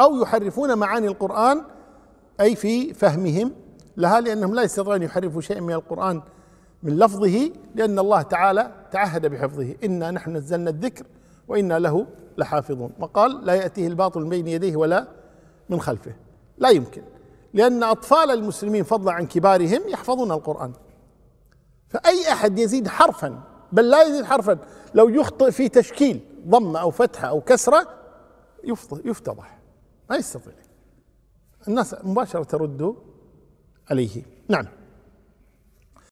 أو يحرفون معاني القرآن أي في فهمهم لها لأنهم لا يستطيعون يحرفوا شيئا من القرآن من لفظه لأن الله تعالى تعهد بحفظه إنا نحن نزلنا الذكر وإنا له لحافظون وقال لا يأتيه الباطل من بين يديه ولا من خلفه لا يمكن لأن أطفال المسلمين فضلا عن كبارهم يحفظون القرآن فأي أحد يزيد حرفا بل لا يزيد حرفا لو يخطئ في تشكيل ضمة أو فتحة أو كسرة يفتضح ما يستطيع الناس مباشرة ترد عليه نعم